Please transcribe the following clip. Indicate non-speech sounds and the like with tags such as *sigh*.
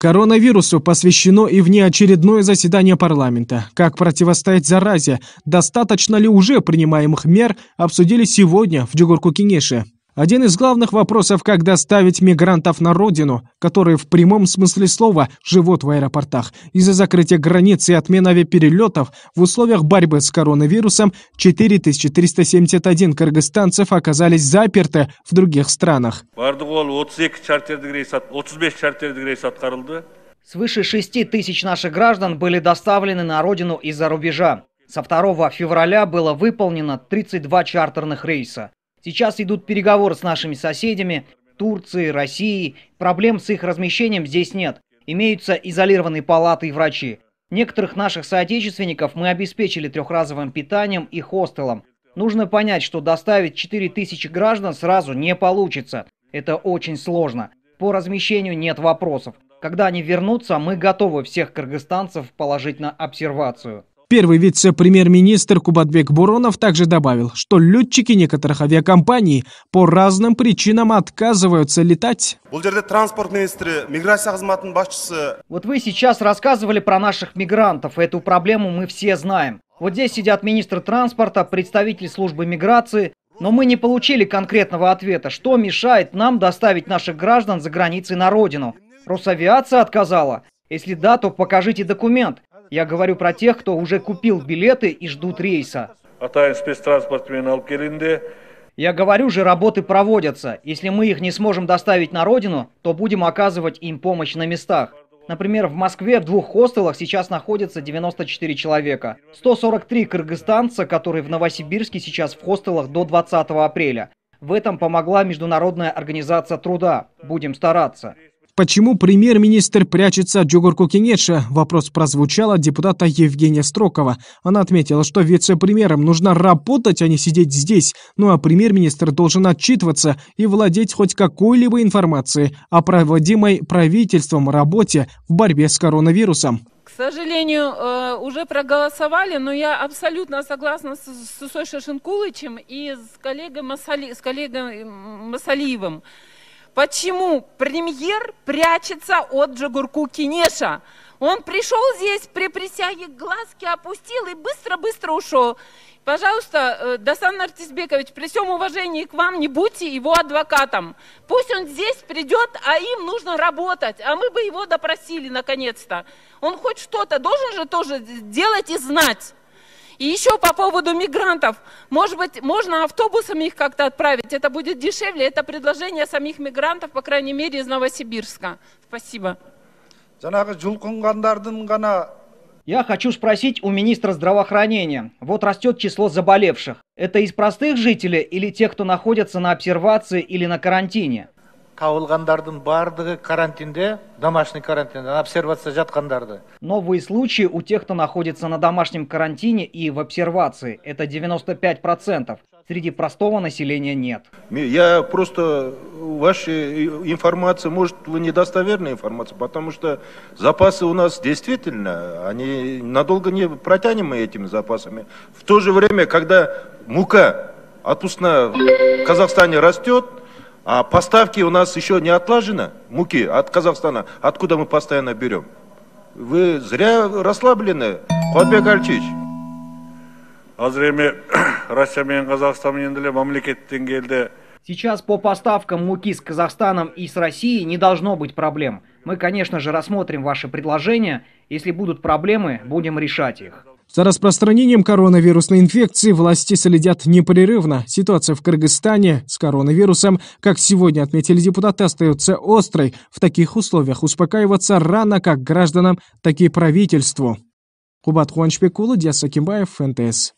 Коронавирусу посвящено и внеочередное заседание парламента. Как противостоять заразе, достаточно ли уже принимаемых мер, обсудили сегодня в Дюгурку-Кинеше. Один из главных вопросов, как доставить мигрантов на родину, которые в прямом смысле слова живут в аэропортах. Из-за закрытия границ и отмены авиаперелетов в условиях борьбы с коронавирусом 4371 кыргызстанцев оказались заперты в других странах. Свыше 6 тысяч наших граждан были доставлены на родину из-за рубежа. Со 2 февраля было выполнено 32 чартерных рейса. Сейчас идут переговоры с нашими соседями, Турцией, Россией. Проблем с их размещением здесь нет. Имеются изолированные палаты и врачи. Некоторых наших соотечественников мы обеспечили трехразовым питанием и хостелом. Нужно понять, что доставить 4000 граждан сразу не получится. Это очень сложно. По размещению нет вопросов. Когда они вернутся, мы готовы всех кыргызстанцев положить на обсервацию. Первый вице-премьер-министр Кубатбек Буронов также добавил, что летчики некоторых авиакомпаний по разным причинам отказываются летать. Вот вы сейчас рассказывали про наших мигрантов. Эту проблему мы все знаем. Вот здесь сидят министр транспорта, представитель службы миграции, но мы не получили конкретного ответа, что мешает нам доставить наших граждан за границей на родину. Росавиация отказала? Если да, то покажите документ. Я говорю про тех, кто уже купил билеты и ждут рейса. Я говорю же, работы проводятся. Если мы их не сможем доставить на родину, то будем оказывать им помощь на местах. Например, в Москве в двух хостелах сейчас находится 94 человека. 143 кыргызстанца, которые в Новосибирске сейчас в хостелах до 20 апреля. В этом помогла Международная организация труда. Будем стараться. Почему премьер-министр прячется от Джугурку Кенетша? Вопрос прозвучал от депутата Евгения Строкова. Она отметила, что вице-премьерам нужно работать, а не сидеть здесь. Ну а премьер-министр должен отчитываться и владеть хоть какой-либо информацией о проводимой правительством работе в борьбе с коронавирусом. К сожалению, э, уже проголосовали, но я абсолютно согласна с Усой Шашенкулычем и с коллегой, Масали, с коллегой Масалиевым почему премьер прячется от Джигурку Кинеша. Он пришел здесь при присяге, глазки опустил и быстро-быстро ушел. Пожалуйста, э, Дасан Артисбекович, при всем уважении к вам, не будьте его адвокатом. Пусть он здесь придет, а им нужно работать. А мы бы его допросили наконец-то. Он хоть что-то должен же тоже делать и знать. И еще по поводу мигрантов. Может быть, можно автобусами их как-то отправить. Это будет дешевле. Это предложение самих мигрантов, по крайней мере, из Новосибирска. Спасибо. Я хочу спросить у министра здравоохранения. Вот растет число заболевших. Это из простых жителей или тех, кто находится на обсервации или на карантине? қабылғандардың барлығы карантинде домашний карантинде обсервация жатқандарды новые случаи у тех кто находится на домашнем карантине и в обсервации это 95 процентов среди простого населения нет я просто ваша э, информация может вы недостоверная информация потому что запасы у нас действительно они надолго не протянем мы этими запасами в то же время когда мука отпускная в казахстане растет а поставки у нас еще не отлажено, муки от Казахстана, откуда мы постоянно берем. Вы зря расслаблены, Қуатбек Альчич. Қазір еме *coughs* Россия мен Қазақстан енді мемлекет деңгейде Сейчас по поставкам муки с Казахстаном и с Россией не должно быть проблем. Мы, конечно же, рассмотрим ваши предложения. Если будут проблемы, будем решать их. За распространением коронавирусной инфекции власти следят непрерывно. Ситуация в Кыргызстане с коронавирусом, как сегодня отметили депутаты, остается острой. В таких условиях успокаиваться рано как гражданам, так и правительству. Кубат Хуаншпекулы, Диас Акимбаев, НТС.